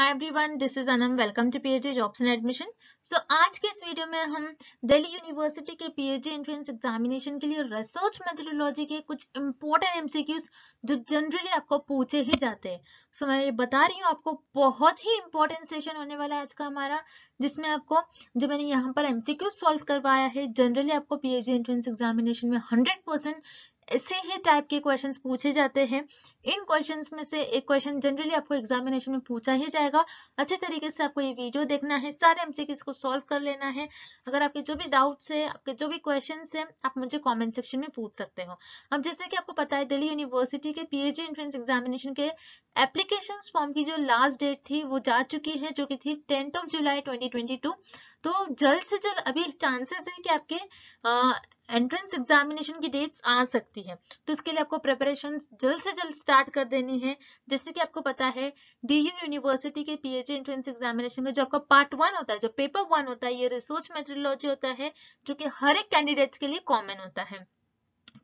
High everyone this is Anam welcome to P H D jobs and admission so आज के इस वीडियो में हम दिल्ली यूनिवर्सिटी के P H D entrance examination के लिए रिसर्च मेथोडोलॉजी के कुछ इंपॉर्टेंट एमसीक्यूज जो जनरली आपको पूछे ही जाते हैं सो so, मैं ये बता रही हूँ आपको बहुत ही इंपॉर्टेंट सेशन होने वाला है आज का हमारा जिसमें आपको जो मैंने यहाँ पर एमसीक्यू सॉल्व करवाया है जनरली आपको P H D entrance examination में हंड्रेड परसेंट ऐसे ही टाइप के क्वेश्चंस पूछे जाते हैं इन क्वेश्चंस में से एक क्वेश्चन जनरली आपको एग्जामिनेशन में पूछा ही जाएगा अच्छे तरीके से आपको ये वीडियो देखना है सारे एमसीक्यूज को सॉल्व कर लेना है अगर आपके जो भी डाउट्स है आपके जो भी क्वेश्चन है आप मुझे कॉमेंट सेक्शन में पूछ सकते हो अब जैसे कि आपको पता है दिल्ली यूनिवर्सिटी के पीएचडी एंट्रेंस एग्जामिनेशन के एप्लीकेशन फॉर्म की जो लास्ट डेट थी वो जा चुकी है जो कि थी टेंथ ऑफ जुलाई 2022 तो जल्द से जल्द अभी चांसेस है कि आपके एंट्रेंस एग्जामिनेशन की डेट्स आ सकती है तो इसके लिए आपको प्रिपरेशन जल्द से जल्द स्टार्ट कर देनी है जैसे कि आपको पता है डी यू यूनिवर्सिटी के पी एच एंट्रेंस एग्जामिनेशन का जो आपका पार्ट वन होता है जो पेपर वन होता है ये रिसर्च मेथडोलॉजी होता है जो कि हर एक कैंडिडेट के लिए कॉमन होता है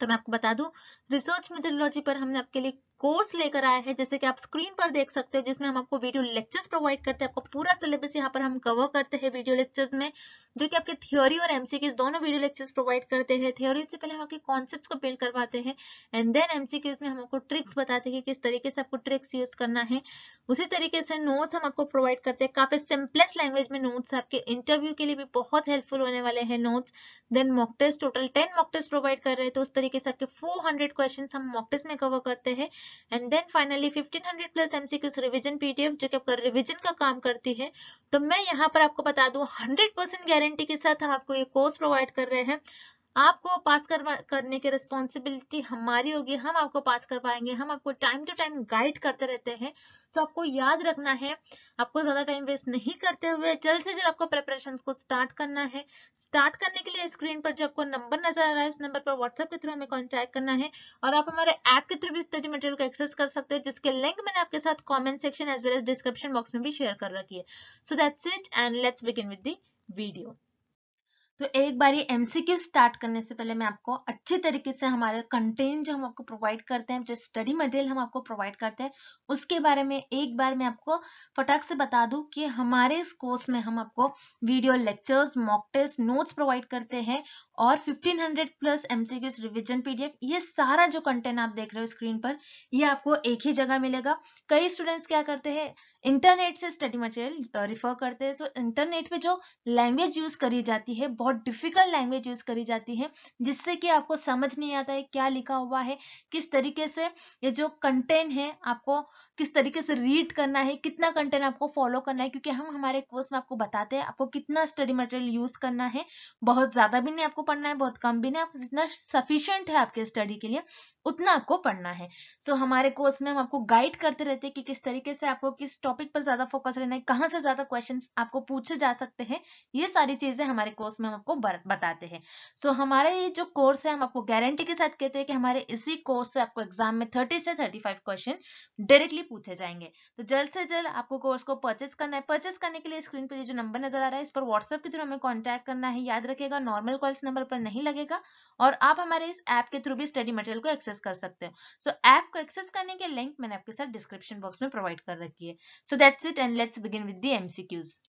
तो मैं आपको बता दूं रिसर्च मेथडोलॉजी पर हमने आपके लिए कोर्स लेकर आए हैं जैसे कि आप स्क्रीन पर देख सकते हो जिसमें हम आपको वीडियो लेक्चर्स प्रोवाइड करते हैं आपको पूरा सिलेबस यहाँ पर हम कवर करते हैं वीडियो लेक्चर्स में जो कि आपके थ्योरी और एमसीक्यूज दोनों वीडियो लेक्चर्स प्रोवाइड करते हैं थ्योरी से पहले हम आपके कॉन्सेप्ट को बिल्ड करवाते हैं एंड देन एमसीक्यूज में हम आपको ट्रिक्स बताते हैं कि किस तरीके से आपको ट्रिक्स यूज करना है उसी तरीके से नोट्स हम आपको प्रोवाइड करते हैं काफी सिंपलेस लैंग्वेज में नोट्स आपके इंटरव्यू के लिए भी बहुत हेल्पफुल होने वाले हैं notes then mock test total ten mock test provide कर रहे हैं तो उस तरीके से आपके फोर क्वेश्चन हम मॉक टेस्ट में कवर करते हैं and then finally 1500 plus MCQs revision PDF जो कि आपका रिवीजन का काम करती है तो मैं यहाँ पर आपको बता दूं 100 परसेंट गारंटी के साथ हम आपको ये कोर्स प्रोवाइड कर रहे हैं आपको पास करवा करने की रिस्पॉन्सिबिलिटी हमारी होगी हम आपको पास कर पाएंगे हम आपको टाइम टू टाइम गाइड करते रहते हैं तो आपको याद रखना है आपको ज्यादा टाइम वेस्ट नहीं करते हुए जल्द से जल्द आपको प्रेपरेशन को स्टार्ट करना है स्टार्ट करने के लिए स्क्रीन पर जो आपको नंबर नजर आ रहा है उस नंबर पर व्हाट्सएप के थ्रू हमें कॉन्टैक्ट करना है और आप हमारे ऐप के थ्रू भी स्टडी मटेरियल को एक्सेस कर सकते हो जिसके लिंक मैंने आपके साथ comment section as well as description box में भी शेयर कर रखी है so that's it and let's begin with the video तो एक बार ये एमसीक्यू स्टार्ट करने से पहले मैं आपको अच्छे तरीके से हमारे कंटेंट जो हम आपको प्रोवाइड करते हैं जो स्टडी मटेरियल हम आपको प्रोवाइड करते हैं उसके बारे में एक बार मैं आपको फटाक से बता दूं कि हमारे इस कोर्स में हम आपको video lectures mock test notes provide करते हैं और 1500 प्लस एमसीक्यू रिविजन पीडीएफ ये सारा जो कंटेंट आप देख रहे हो स्क्रीन पर ये आपको एक ही जगह मिलेगा कई स्टूडेंट्स क्या करते हैं इंटरनेट से स्टडी मटेरियल रिफर करते हैं सो so, इंटरनेट पे जो लैंग्वेज यूज करी जाती है बहुत डिफिकल्ट लैंग्वेज यूज करी जाती है जिससे कि आपको समझ नहीं आता है क्या लिखा हुआ है किस तरीके से ये जो कंटेंट है आपको किस तरीके से रीड करना है कितना कंटेंट आपको फॉलो करना है क्योंकि हम हमारे कोर्स में आपको बताते हैं आपको कितना स्टडी मटेरियल यूज करना है बहुत ज्यादा भी नहीं आपको पढ़ना है बहुत कम भी नहीं आपको जितना सफिशियंट है आपके स्टडी के लिए उतना आपको पढ़ना है सो so, हमारे कोर्स में हम आपको गाइड करते रहते हैं कि किस तरीके से आपको किस टॉपिक टॉपिक पर ज्यादा फोकस रहना है कहाँ से ज्यादा क्वेश्चन आपको पूछे जा सकते हैं ये सारी चीजें हमारे कोर्स में हम आपको बताते हैं सो so, हमारा ये जो कोर्स है हम आपको गारंटी के साथ कहते हैं कि हमारे इसी कोर्स से आपको एग्जाम में थर्टी से थर्टी फाइव क्वेश्चन डायरेक्टली पूछे जाएंगे तो जल्द से जल्द आपको कोर्स को परचेस करना है परचेस करने के लिए स्क्रीन पर जो नंबर नजर आ रहा है इस पर व्हाट्सएप के थ्रू हमें कॉन्टैक्ट करना है याद रखेगा नॉर्मल कॉल्स नंबर पर नहीं लगेगा और आप हमारे इस ऐप के थ्रू भी स्टडी मटेरियल को एक्सेस कर सकते हो सो ऐप को एक्सेस करने के लिंक मैंने आपके साथ डिस्क्रिप्शन बॉक्स में प्रोवाइड कर रखी है So that's it and let's begin with the MCQs.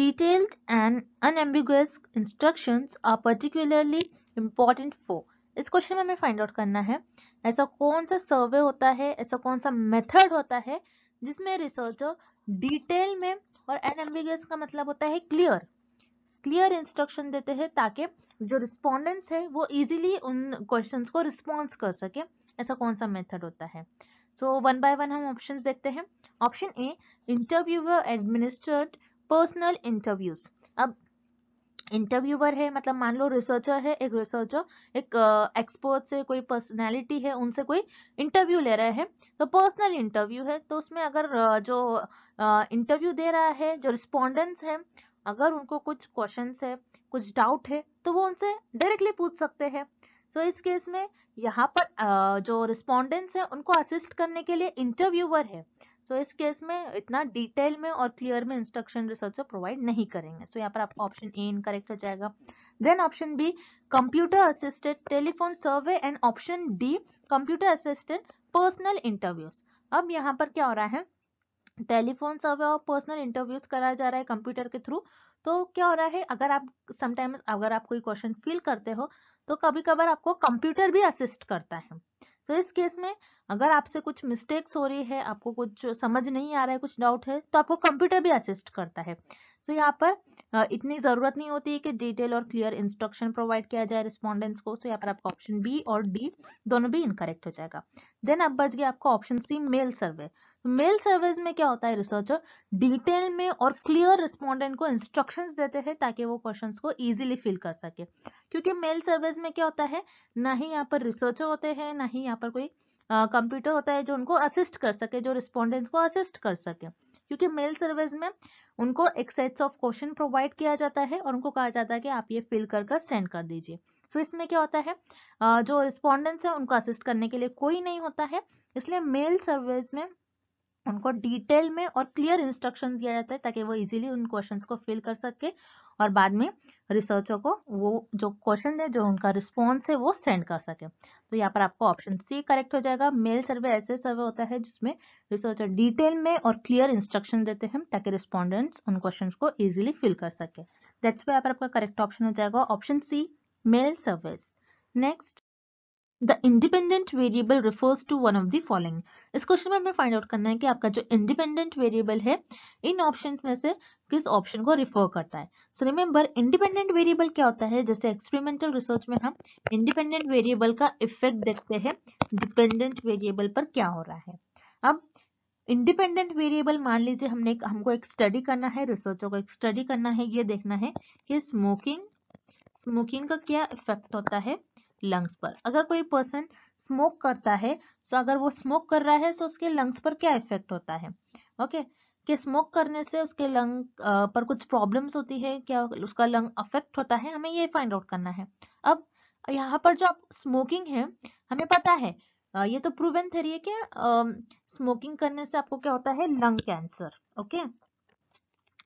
Detailed and unambiguous instructions are particularly important for इस क्वेश्चन में हमें फाइंड आउट करना है ऐसा कौन सा सर्वे होता है ऐसा कौन सा मेथड होता है जिसमें रिसर्चर डिटेल में और अनएम्बिगस का मतलब होता है क्लियर क्लियर इंस्ट्रक्शन देते हैं ताकि जो रिस्पोंडेंट्स है वो इजीली उन क्वेश्चंस को रिस्पॉन्स कर सके ऐसा कौन सा मेथड होता है सो वन बाय वन हम ऑप्शन देखते हैं option A interviewer administrate personal interviews अब इंटरव्यूअर है मतलब मान लो रिसर्चर है एक रिसर्चर एक एक्सपर्ट से कोई पर्सनालिटी है उनसे कोई इंटरव्यू ले रहा है तो पर्सनल इंटरव्यू है तो उसमें अगर जो इंटरव्यू दे रहा है जो रिस्पोंडेंट्स हैं अगर उनको कुछ क्वेश्चन है कुछ डाउट है तो वो उनसे डायरेक्टली पूछ सकते हैं तो इस केस में यहाँ पर जो रिस्पोंडेंट्स हैं उनको असिस्ट करने के लिए इंटरव्यूअर है सो so, इस केस में इतना डिटेल में और क्लियर में इंस्ट्रक्शन रिसर्चर प्रोवाइड नहीं करेंगे सो so, यहाँ पर आपका ऑप्शन ए इन करेक्ट हो जाएगा then option B computer assistant telephone survey and option D computer assistant personal interviews अब यहाँ पर क्या हो रहा है टेलीफोन सर्वे और पर्सनल इंटरव्यूज कराया जा रहा है कंप्यूटर के थ्रू तो क्या हो रहा है अगर आप समटाइम्स अगर आप कोई क्वेश्चन फिल करते हो तो कभी कभार आपको कंप्यूटर भी असिस्ट करता है सो so, इस केस में अगर आपसे कुछ मिस्टेक्स हो रही है आपको कुछ समझ नहीं आ रहा है कुछ डाउट है तो आपको कंप्यूटर भी असिस्ट करता है सो so, यहाँ पर इतनी ज़रूरत नहीं होती है कि डिटेल और क्लियर इंस्ट्रक्शन प्रोवाइड किया जाए रिस्पॉन्डेंट्स को सो so, यहाँ पर आपका ऑप्शन बी और डी दोनों भी इनकरेक्ट हो जाएगा देन अब बच गया आपका option C mail survey mail surveys में क्या होता है रिसर्चर डिटेल में और क्लियर रिस्पॉन्डेंट को इंस्ट्रक्शंस देते हैं ताकि वो क्वेश्चन को इजीली फिल कर सके क्योंकि मेल सर्वेज में क्या होता है ना ही यहाँ पर रिसर्चर होते हैं ना ही यहाँ पर कोई कंप्यूटर होता है जो उनको असिस्ट कर सके जो रिस्पॉन्डेंट्स को असिस्ट कर सके क्योंकि मेल सर्वेज में उनको एक सेट्स ऑफ क्वेश्चन प्रोवाइड किया जाता है और उनको कहा जाता है कि आप ये फिल कर कर सेंड कर दीजिए तो इसमें क्या होता है जो रिस्पॉन्डेंट्स है उनको असिस्ट करने के लिए कोई नहीं होता है इसलिए मेल सर्विस में उनको डिटेल में और क्लियर इंस्ट्रक्शंस दिया जाता है ताकि वो इजीली उन क्वेश्चंस को फिल कर सके और बाद में रिसर्चर को वो जो क्वेश्चन है जो उनका रिस्पॉन्स है वो सेंड कर सके तो यहाँ पर आपको ऑप्शन सी करेक्ट हो जाएगा मेल सर्वे ऐसे सर्वे होता है जिसमें रिसर्चर डिटेल में और क्लियर इंस्ट्रक्शन देते हैं ताकि रिस्पॉन्डेंट्स उन क्वेश्चन को इजिली फिल कर सके दैट्स वे यहाँ पर आपका करेक्ट ऑप्शन हो जाएगा option C mail service next the independent variable refers to one of the following इस क्वेश्चन में हमें फाइंड आउट करना है कि आपका जो इंडिपेंडेंट वेरिएबल है इन ऑप्शन में से किस ऑप्शन को रिफर करता है सो रिमेंबर इंडिपेंडेंट वेरिएबल क्या होता है जैसे एक्सपेरिमेंटल रिसर्च में हम इंडिपेंडेंट वेरिएबल का इफेक्ट देखते हैं डिपेंडेंट वेरिएबल पर क्या हो रहा है अब इंडिपेंडेंट वेरिएबल मान लीजिए हमने हमको एक स्टडी करना है रिसर्चर को एक स्टडी करना है ये देखना है कि स्मोकिंग स्मोकिंग का क्या इफेक्ट होता है लंग्स पर अगर कोई पर्सन स्मोक करता है तो अगर वो स्मोक कर रहा है तो उसके लंग्स पर क्या इफेक्ट होता है ओके कि स्मोक करने से उसके लंग पर कुछ प्रॉब्लम्स होती है क्या उसका लंग अफेक्ट होता है हमें ये फाइंड आउट करना है अब यहाँ पर जो आप स्मोकिंग है हमें पता है ये तो प्रूवन थेरी है कि स्मोकिंग करने से आपको क्या होता है लंग कैंसर ओके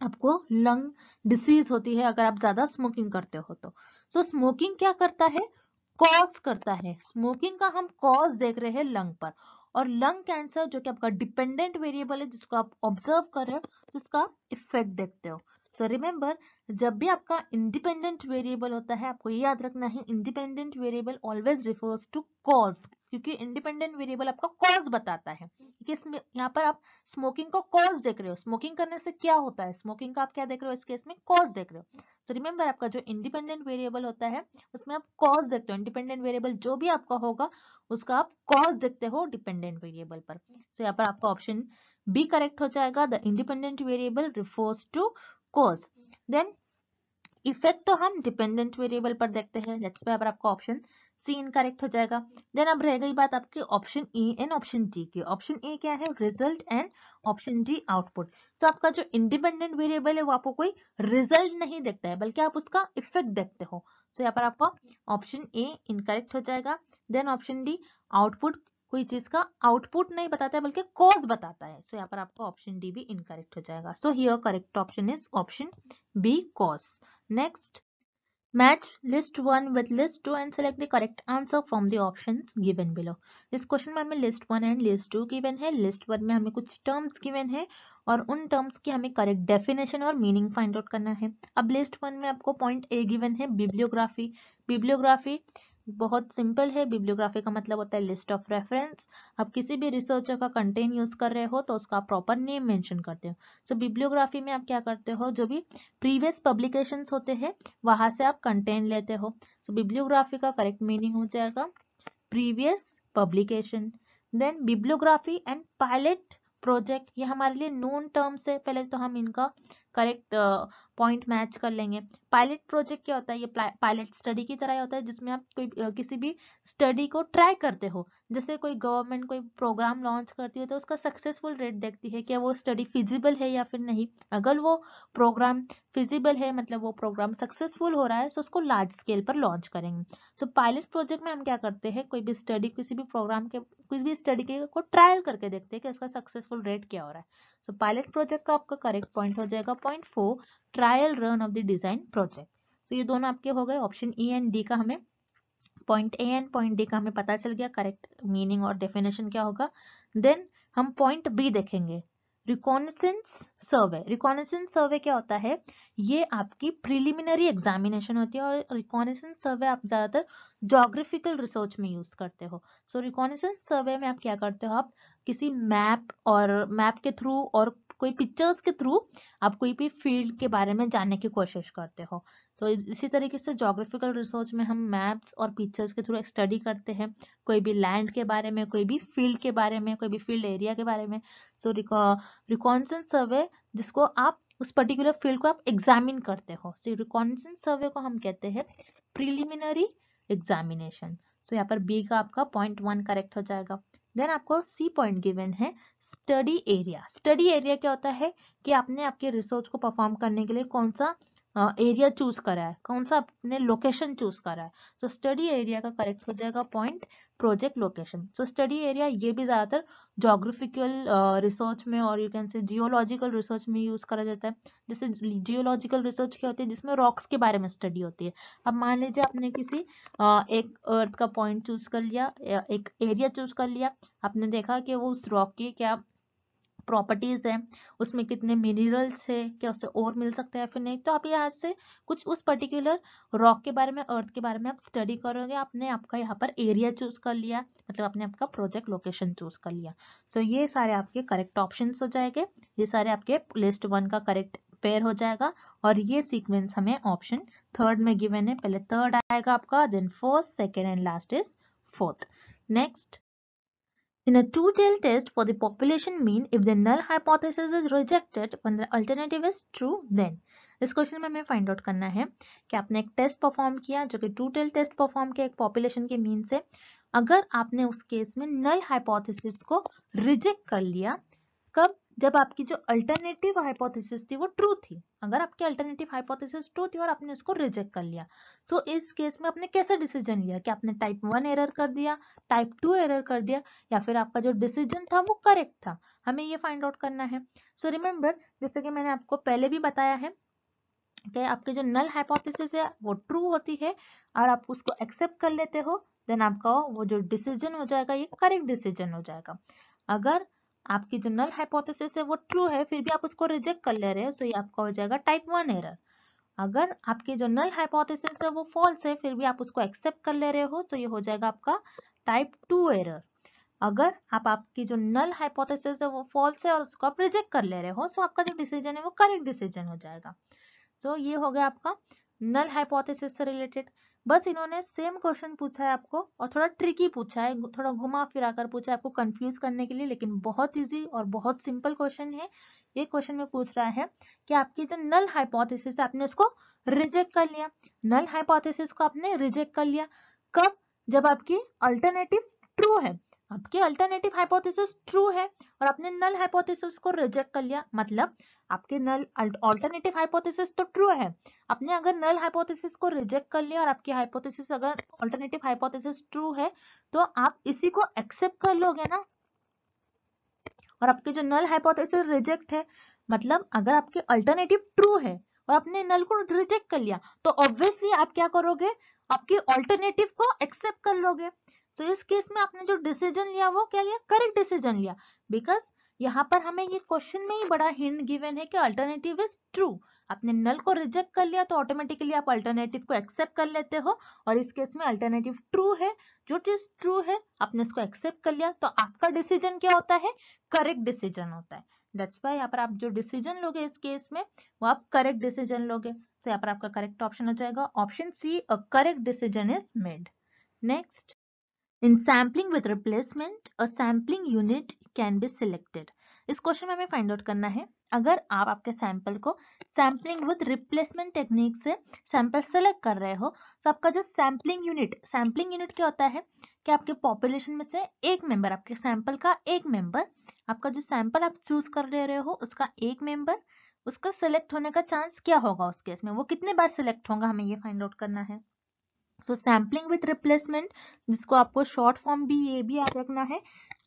आपको लंग डिसीज होती है अगर आप ज्यादा स्मोकिंग करते हो तो सो so, स्मोकिंग क्या करता है कॉज करता है स्मोकिंग का हम कॉज देख रहे हैं लंग पर और लंग कैंसर जो कि आपका डिपेंडेंट वेरिएबल है जिसको आप ऑब्जर्व कर रहे हो तो उसका इफेक्ट देखते हो सो so रिमेंबर जब भी आपका इंडिपेंडेंट वेरिएबल होता है आपको ये याद रखना है independent variable always refers to cause क्योंकि इंडिपेंडेंट वेरिएबल आपका कॉज बताता है कि यहाँ पर आप स्मोकिंग को कॉज देख रहे हो स्मोकिंग करने से क्या होता है स्मोकिंग का आप क्या देख रहे हो इस केस में कॉज देख रहे हो तो रिमेंबर आपका जो इंडिपेंडेंट वेरिएबल होता है उसमें आप कॉज देखते हो इंडिपेंडेंट वेरिएबल जो भी आपका होगा उसका आप कॉज देखते हो डिपेंडेंट वेरिएबल पर सो so, यहाँ पर आपका ऑप्शन बी करेक्ट हो जाएगा the independent variable refers to cause then effect तो हम डिपेंडेंट वेरिएबल पर देखते हैं लेट्स पे आपका ऑप्शन सी इनकरेक्ट हो जाएगा देन अब रह गई बात आपके option E and option D की ऑप्शन ए क्या है result and option D output so आपका जो इंडिपेंडेंट वेरिएबल है वो आपको कोई रिजल्ट नहीं देखता है बल्कि आप उसका इफेक्ट देखते हो सो so, यहाँ पर आपका ऑप्शन ए इनकरेक्ट हो जाएगा देन ऑप्शन डी आउटपुट कोई चीज का आउटपुट नहीं बताता है बल्कि कॉज बताता है सो so, यहाँ पर आपका ऑप्शन डी भी इनकरेक्ट हो जाएगा so here correct option is option B cause next Match list 1 with list 2 and select the correct answer from the options given below. इस क्वेश्चन में हमें list 1 एंड list 2 given है list 1 में हमें कुछ terms given है और उन terms की हमें correct definition और meaning find out करना है अब list 1 में आपको point A given है bibliography bibliography बहुत सिंपल है बिब्लियोग्राफी का मतलब होता है लिस्ट ऑफ रेफरेंस आप किसी भी रिसर्चर का कंटेंट यूज कर रहे हो तो उसका प्रॉपर नेम मेंशन करते हो सो so, बिब्लियोग्राफी में आप क्या करते हो जो भी प्रीवियस पब्लिकेशन होते हैं वहां से आप कंटेंट लेते हो सो so, बिब्लियोग्राफी का करेक्ट मीनिंग हो जाएगा previous publication then bibliography and pilot project ये हमारे लिए नोन टर्म्स है पहले तो हम इनका करेक्ट पॉइंट मैच कर लेंगे पायलट प्रोजेक्ट क्या होता है ये पायलट स्टडी की तरह होता है जिसमें आप कोई किसी भी स्टडी को ट्राई करते हो जैसे कोई गवर्नमेंट कोई प्रोग्राम लॉन्च करती है तो उसका सक्सेसफुल रेट देखती है क्या वो स्टडी फिजिबल है या फिर नहीं अगर वो प्रोग्राम फिजिबल है मतलब वो प्रोग्राम सक्सेसफुल हो रहा है तो उसको लार्ज स्केल पर लॉन्च करेंगे सो पायलट प्रोजेक्ट में हम क्या करते हैं कोई भी स्टडी किसी भी प्रोग्राम के कोई भी स्टडी के को ट्रायल करके देखते हैं कि उसका सक्सेसफुल रेट क्या हो रहा है सो पायलट प्रोजेक्ट का आपका करेक्ट पॉइंट हो जाएगा 6.4 trial run of the design project तो ये दोनों आपके हो गए ऑप्शन ई एंड डी का हमें point A and point D का हमें पता चल गया करेक्ट मीनिंग और डेफिनेशन क्या होगा देन हम पॉइंट बी देखेंगे रिकॉनेसेंस सर्वे रिकॉनेसेंस सर्वे क्या होता है ये आपकी प्रिलिमिनरी एग्जामिनेशन होती है और रिकॉनेसेंस सर्वे आप ज़्यादातर जोग्राफिकल रिसर्च में यूज़ करते हो सो रिकॉनेसेंस सर्वे में आप क्या करते हो आप किसी मैप और मैप के थ्रू और कोई पिक्चर्स के थ्रू आप कोई भी फील्ड के बारे में जानने की कोशिश करते हो तो इसी तरीके से जोग्राफिकल रिसर्च में हम मैप्स और पिक्चर्स के थ्रू स्टडी करते हैं कोई भी लैंड के बारे में कोई भी फील्ड के बारे में कोई भी फील्ड एरिया के बारे में सो रिकॉन्सन सर्वे जिसको आप उस पर्टिकुलर फील्ड को आप एग्जामिन करते हो सो रिकॉन्सन सर्वे को हम कहते हैं प्रिलिमिनरी एग्जामिनेशन सो यहाँ पर बी का आपका पॉइंट वन करेक्ट हो जाएगा देन आपको सी पॉइंट गिवन है स्टडी एरिया स्टडी एरिया क्या होता है कि आपने आपके रिसर्च को परफॉर्म करने के लिए कौन सा एरिया चूज करा है कौन सा अपने लोकेशन चूज करा है सो स्टडी एरिया का करेक्ट हो जाएगा point project location so study area ये भी ज़्यादातर जोग्राफिकल रिसर्च में और you can say geological research में यूज़ करा जाता है जैसे जियोलॉजिकल रिसर्च क्या होती है जिसमें रॉक्स के बारे में स्टडी होती है अब मान लीजिए आपने किसी uh, एक अर्थ का पॉइंट चूज कर लिया एक एरिया चूज कर लिया आपने देखा कि वो उस रॉक की क्या प्रॉपर्टीज है उसमें कितने मिनरल्स है क्या उससे और मिल सकते हैं फिर नहीं तो आप यहाँ से कुछ उस पर्टिकुलर रॉक के बारे में अर्थ के बारे में आप स्टडी करोगे आपने आपका यहाँ पर एरिया चूज कर लिया मतलब आपने आपका प्रोजेक्ट लोकेशन चूज कर लिया सो ये सारे आपके करेक्ट ऑप्शन हो जाएंगे ये सारे आपके लिस्ट वन का करेक्ट पेयर हो जाएगा और ये सीक्वेंस हमें ऑप्शन थर्ड में गिवेन है पहले थर्ड आएगा आपका then fourth second and last is fourth next In a two-tailed test for the population mean, if the null hypothesis is rejected, when the alternative is true, then इस question में हमें find out करना है कि आपने एक test perform किया जो कि टू टेल टेस्ट परफॉर्म किया एक पॉपुलेशन के मीन से अगर आपने उस केस में नल हाइपोथेसिस को रिजेक्ट कर लिया कब जब आपकी जो अल्टरनेटिव हाइपोथेसिस थी वो ट्रू थी अगर आपकी अल्टरनेटिव हाइपोथेसिस ट्रू थी और आपने उसको रिजेक्ट कर लिया सो so, इस केस में आपने कैसे डिसीजन लिया कि आपने टाइप वन एरर कर दिया टाइप टू एरर कर दिया या फिर आपका जो डिसीजन था वो करेक्ट था हमें ये फाइंड आउट करना है सो so, रिमेम्बर जैसे कि मैंने आपको पहले भी बताया है कि आपके जो नल हाइपोथेसिस है वो ट्रू होती है और आप उसको एक्सेप्ट कर लेते हो देन आपका वो जो डिसीजन हो जाएगा ये करेक्ट डिसीजन हो जाएगा अगर आपकी जो नल हाइपोथेसिस है वो ट्रू है फिर भी आप उसको रिजेक्ट कर ले रहे हैं सो ये आपका हो जाएगा टाइप वन एरर अगर आपकी जो नल हाइपोथेसिस है वो फॉल्स है फिर भी आप उसको एक्सेप्ट कर ले रहे हो सो ये हो जाएगा आपका टाइप टू एरर अगर आप आपकी जो नल हाइपोथेसिस है वो फॉल्स है और उसको आप रिजेक्ट कर ले रहे हो सो आपका जो डिसीजन है वो करेक्ट डिसीजन हो जाएगा सो ये हो गया आपका नल हाइपोथेसिस से रिलेटेड बस इन्होंने सेम क्वेश्चन पूछा है आपको और थोड़ा ट्रिकी पूछा है थोड़ा घुमा फिरा कर पूछा है आपको कंफ्यूज करने के लिए लेकिन बहुत इजी और बहुत सिंपल क्वेश्चन है ये क्वेश्चन में पूछ रहा है कि आपकी जो नल हाइपोथेसिस है आपने उसको रिजेक्ट कर लिया नल हाइपोथेसिस को आपने रिजेक्ट कर लिया कब जब आपकी अल्टरनेटिव ट्रू है आपकी अल्टरनेटिव हाइपोथेसिस ट्रू है और आपने नल हाइपोथेसिस को रिजेक्ट कर लिया मतलब आपके नल ऑल्टरनेटिव हाइपोथेसिस तो ट्रू है आपने अगर नल हाइपोथेसिस को रिजेक्ट कर लिया और आपकी हाइपोथेसिस अगर ऑल्टरनेटिव हाइपोथेसिस ट्रू है तो आप इसी को एक्सेप्ट कर लोगे ना और आपके जो नल हाइपोथेसिस रिजेक्ट है मतलब अगर आपके अल्टरनेटिव ट्रू है और आपने नल को रिजेक्ट कर लिया तो ऑब्वियसली आप क्या करोगे आपके ऑल्टरनेटिव को एक्सेप्ट कर लोगे सो so, इस केस में आपने जो डिसीजन लिया वो क्या लिया करेक्ट डिसीजन लिया बिकॉज यहाँ पर हमें ये क्वेश्चन में ही बड़ा हिंट गिवन है कि अल्टरनेटिव इज ट्रू आपने नल को रिजेक्ट कर लिया तो ऑटोमेटिकली आप अल्टरनेटिव को एक्सेप्ट कर लेते हो और इस केस में अल्टरनेटिव ट्रू है जो चीज ट्रू है आपने इसको एक्सेप्ट कर लिया तो आपका डिसीजन क्या होता है करेक्ट डिसीजन होता है दैट्स यहाँ पर आप जो डिसीजन लोगे इस केस में वो आप करेक्ट डिसीजन लोगे सो यहाँ पर आपका करेक्ट ऑप्शन हो जाएगा option C a correct decision is made next In sampling with replacement, a sampling unit can be selected. इस क्वेश्चन में हमें फाइंड आउट करना है अगर आप आपके सैंपल को सैंपलिंग विद रिप्लेसमेंट टेक्निक से सैंपल सेलेक्ट कर रहे हो तो आपका जो सैंपलिंग यूनिट सैंपलिंग यूनिट क्या होता है कि आपके पॉपुलेशन में से एक मेंबर आपके सैंपल का एक मेंबर आपका जो सैंपल आप चूज कर ले रहे हो उसका एक मेंबर उसका सेलेक्ट होने का चांस क्या होगा उस केस में वो कितने बार सेलेक्ट होगा हमें ये फाइंड आउट करना है तो सैम्पलिंग विथ रिप्लेसमेंट जिसको आपको शॉर्ट फॉर्म भी ये भी याद रखना है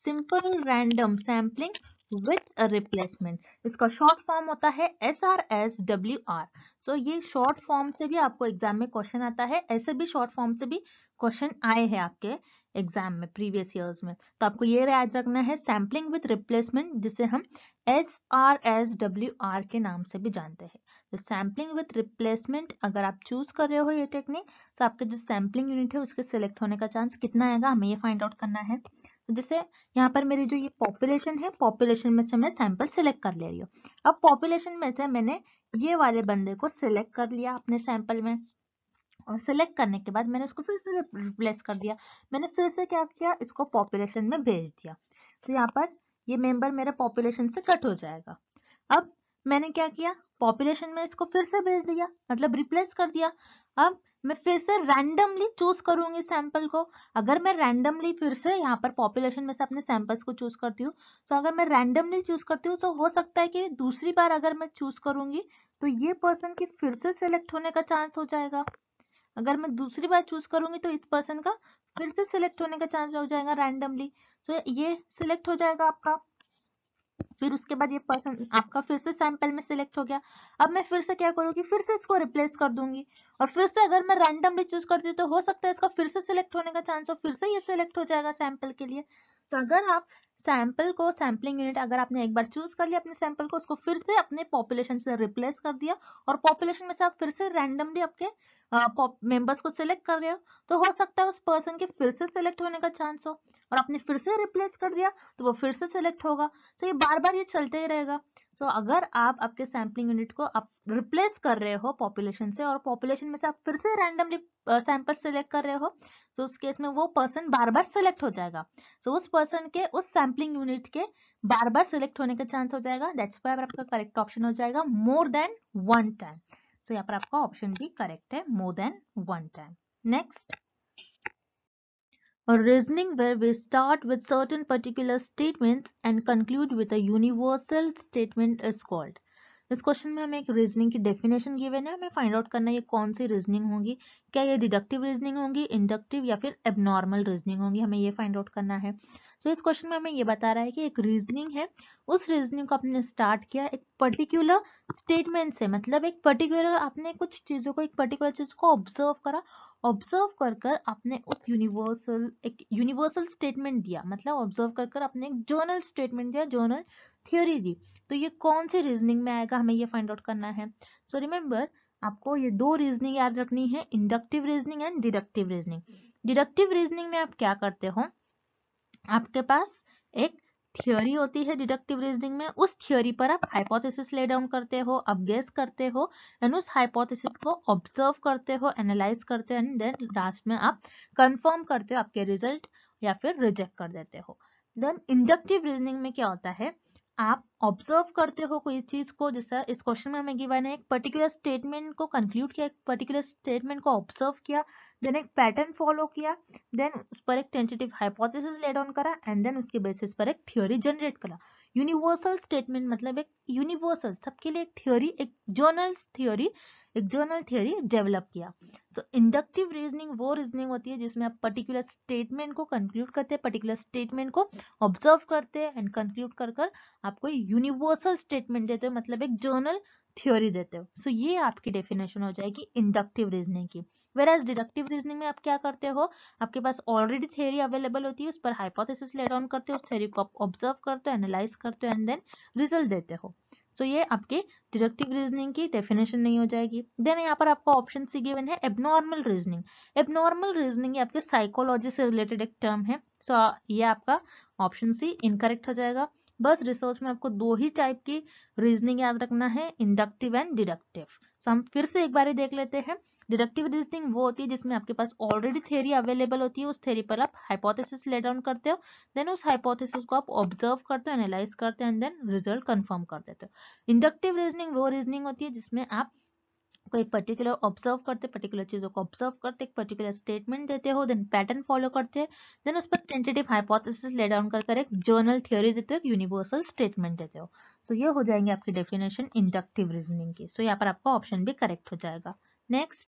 simple random sampling with replacement इसका शॉर्ट फॉर्म होता है S R S W R so ये शॉर्ट फॉर्म से भी आपको एग्जाम में क्वेश्चन आता है ऐसे भी शॉर्ट फॉर्म से भी क्वेश्चन आए हैं आपके एग्जाम में प्रीवियस ईयर्स में तो आपको ये याद रखना है सैम्पलिंग विद रिप्लेसमेंट जिसे हम S R S W R के नाम से भी जानते हैं तो सैम्पलिंग विद रिप्लेसमेंट अगर आप चूज कर रहे हो ये टेक्निक तो आपके जो सैम्पलिंग यूनिट है उसके सिलेक्ट होने का चांस कितना आएगा हमें ये फाइंड आउट करना है तो जैसे यहाँ पर मेरी जो ये पॉपुलेशन है पॉपुलेशन में से मैं सैंपल सिलेक्ट कर ले रही हूँ अब पॉपुलेशन में से मैंने ये वाले बंदे को सिलेक्ट कर लिया अपने सैंपल में और सेलेक्ट करने के बाद मैंने इसको फिर से रिप्लेस कर दिया मैंने फिर से क्या किया इसको पॉपुलेशन में भेज दिया तो यहाँ पर ये मेंबर मेरे पॉपुलेशन से कट हो जाएगा अब मैंने क्या किया पॉपुलेशन में इसको फिर से भेज दिया मतलब रिप्लेस कर दिया अब मैं फिर से रैंडमली चूज करूंगी सैंपल को अगर मैं रैंडमली फिर से यहाँ पर पॉपुलेशन में से अपने सैंपल्स को चूज करती हूँ तो अगर मैं रैंडमली चूज करती हूँ तो हो सकता है कि दूसरी बार अगर मैं चूज करूंगी तो ये पर्सन की फिर से सिलेक्ट होने का चांस हो जाएगा अगर मैं दूसरी बार चूज करूंगी तो इस पर्सन का फिर से सिलेक्ट होने का चांस हो जाएगा रैंडमली सो ये सिलेक्ट हो जाएगा आपका फिर उसके बाद ये पर्सन आपका फिर से सैंपल में सिलेक्ट हो गया अब मैं फिर से क्या करूँगी फिर से इसको रिप्लेस कर दूंगी और फिर से अगर मैं रैंडमली चूज करती हूँ तो हो सकता है इसका फिर से सिलेक्ट होने का चांस हो फिर से ये सिलेक्ट हो जाएगा सैंपल के लिए तो अगर आप सैंपल को सैंपलिंग यूनिट अगर आपने एक बार चूज कर लिया अपने सैंपल को उसको फिर से अपने पॉपुलेशन से रिप्लेस कर दिया और पॉपुलेशन में से आप फिर से रैंडमली आपके मेंबर्स को सिलेक्ट कर रहे हो तो हो सकता है उस पर्सन के फिर से सिलेक्ट होने का चांस हो और आपने फिर से रिप्लेस कर दिया तो वो फिर से सिलेक्ट होगा तो ये बार बार ये चलते ही रहेगा सो so, अगर आप आपके सैंपलिंग यूनिट को आप रिप्लेस कर रहे हो पॉपुलेशन से और पॉपुलेशन में से आप फिर से रैंडमली सैंपल सिलेक्ट कर रहे हो तो उस केस में वो पर्सन बार बार सिलेक्ट हो जाएगा सो so, उस पर्सन के उस सैम्पल सैम्पलिंग यूनिट के बार बार सिलेक्ट होने का चांस हो जाएगा दैट्स वाई आपका करेक्ट ऑप्शन हो जाएगा more than one time so यहाँ पर आपका ऑप्शन भी करेक्ट है more than one time next or reasoning where we start with certain particular statements and conclude with a universal statement is called इस question में हमें एक रीजनिंग की डेफिनेशन गिवन है हमें फाइंड आउट करना है ये कौन सी रीजनिंग होंगी क्या ये डिडक्टिव रीजनिंग होंगी इंडक्टिव या फिर एबनॉर्मल रीजनिंग होंगी हमें ये फाइंड आउट करना है तो so, इस क्वेश्चन में हमें ये बता रहा है कि एक रीजनिंग है उस रीजनिंग को आपने स्टार्ट किया एक पर्टिकुलर स्टेटमेंट से मतलब एक पर्टिकुलर आपने कुछ चीज़ों को एक पर्टिकुलर चीज़ को ऑब्जर्व करा ऑब्जर्व कर कर आपने उस यूनिवर्सल एक यूनिवर्सल स्टेटमेंट दिया मतलब ऑब्जर्व कर कर आपने एक जर्नल स्टेटमेंट दिया जर्नल मतलब थियोरी दी तो ये कौन से रीजनिंग में आएगा हमें ये फाइंड आउट करना है सो so, रिमेंबर आपको ये दो रीजनिंग याद रखनी है inductive reasoning and deductive reasoning deductive reasoning में आप क्या करते हो आपके पास एक थ्योरी होती है डिडक्टिव रीजनिंग में उस थ्योरी पर आप हाइपोथेसिस ले डाउन करते हो आप गेस करते हो एंड उस हाइपोथेसिस को ऑब्जर्व करते हो एनालाइज करते हो एंड देन लास्ट में आप कंफर्म करते हो आपके रिजल्ट या फिर रिजेक्ट कर देते हो देन इंडक्टिव रीजनिंग में क्या होता है आप ऑब्जर्व करते हो कोई चीज को जैसे इस क्वेश्चन में हमें गिवन है एक पर्टिकुलर स्टेटमेंट को कंक्लूड किया एक पर्टिकुलर स्टेटमेंट को ऑब्जर्व किया देन एक पैटर्न फॉलो किया देन उस पर एक टेंटेटिव हाइपोथेसिस लेड ऑन करा एंड देन उसके बेसिस पर एक थ्योरी जनरेट करा यूनिवर्सल स्टेटमेंट मतलब एक यूनिवर्सल सबके लिए एक थ्योरी एक जर्नल थ्योरी एक्जर्नल थियरी डेवलप किया तो इंडक्टिव रीजनिंग वो रीजनिंग होती है जिसमें आप पर्टिकुलर स्टेटमेंट को कंक्लूड करते हैं पर्टिकुलर स्टेटमेंट को ऑब्जर्व करते हैं एंड कंक्लूड कर कर आपको यूनिवर्सल मतलब स्टेटमेंट देते हो मतलब एक जर्नल थ्योरी देते हो सो so, ये आपकी डेफिनेशन हो जाएगी इंडक्टिव रीजनिंग की वेर एज डिडक्टिव रीजनिंग में आप क्या करते हो आपके पास ऑलरेडी थ्योरी अवेलेबल होती है उस पर हाइपोथेसिस लेट ऑन करते हो उस थ्योरी को आप ऑब्जर्व करते हो एनालाइज करते हो एंड देन रिजल्ट देते हो सो ये आपके डिडक्टिव रीजनिंग की डेफिनेशन नहीं हो जाएगी देन यहाँ पर आपका ऑप्शन सी गिवन है एबनॉर्मल रीजनिंग एबनॉर्मल रीजनिंग आपके साइकोलॉजी से रिलेटेड एक टर्म है सो so, ये आपका ऑप्शन सी इनकरेक्ट हो जाएगा बस रिसोर्स में आपको दो ही टाइप की रीजनिंग याद रखना है इंडक्टिव एंड डिडक्टिव सो तो हम फिर से एक बार देख लेते हैं डिडक्टिव रीजनिंग वो होती है जिसमें आपके पास ऑलरेडी थेरी अवेलेबल होती है उस थेरी पर आप हाइपोथेसिस ले डाउन करते हो देन उस हाइपोथेसिस को आप ऑब्जर्व करते हो एनालाइज करते हो एंड देन रिजल्ट कंफर्म कर देते हो इंडक्टिव रीजनिंग वो रीजनिंग होती है जिसमें आप कोई पर्टिकुलर ऑब्जर्व करते पर्टिकुलर चीज़ों को ऑब्जर्व करते एक पर्टिकुलर स्टेटमेंट देते हो देन पैटर्न फॉलो करते हैं देन उस पर टेंटेटिव हाइपोथेसिस ले डाउन कर एक जर्नल थ्योरी देते हो यूनिवर्सल स्टेटमेंट देते हो तो ये हो जाएंगे आपकी डेफिनेशन इंडक्टिव रीजनिंग की सो यहाँ पर आपका ऑप्शन भी करेक्ट हो जाएगा next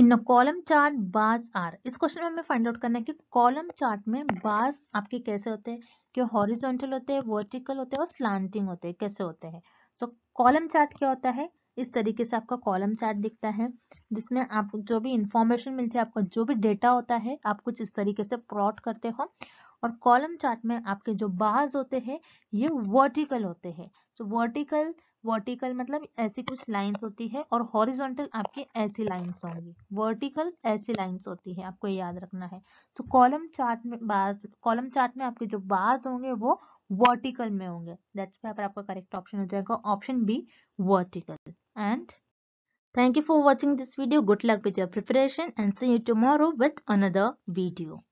in column chart bars are इस क्वेश्चन में हमें फाइंड आउट करना है कि कॉलम चार्ट में बास आपके कैसे होते हैं कि हॉरिजॉन्टल होते हैं वर्टिकल होते हैं और स्लांटिंग होते हैं कैसे होते हैं सो कॉलम चार्ट क्या होता है इस तरीके से आपका कॉलम चार्ट दिखता है जिसमें आप जो भी इंफॉर्मेशन मिलती है आपका जो भी डेटा होता है आप कुछ इस तरीके से प्लॉट करते हो और कॉलम चार्ट में आपके जो बार्स होते हैं ये वर्टिकल होते हैं तो वर्टिकल वर्टिकल मतलब ऐसी कुछ लाइंस होती है और हॉरिजॉन्टल आपके ऐसी लाइंस होंगी वर्टिकल ऐसी लाइंस होती है आपको याद रखना है तो कॉलम चार्ट में बार्स कॉलम चार्ट में आपके जो बार्स होंगे वो वर्टिकल में होंगे दैट्स पर आपका करेक्ट ऑप्शन हो जाएगा option B vertical and thank you for watching this video good luck with your preparation and see you tomorrow with another video